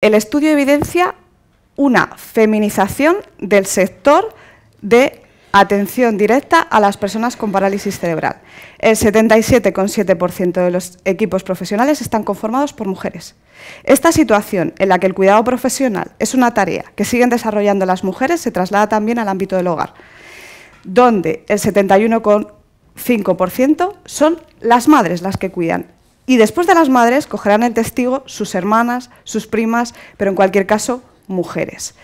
El estudio evidencia una feminización del sector de atención directa a las personas con parálisis cerebral. El 77,7% de los equipos profesionales están conformados por mujeres. Esta situación en la que el cuidado profesional es una tarea que siguen desarrollando las mujeres se traslada también al ámbito del hogar, donde el 71,5% son las madres las que cuidan y después de las madres cogerán el testigo sus hermanas, sus primas, pero en cualquier caso, mujeres.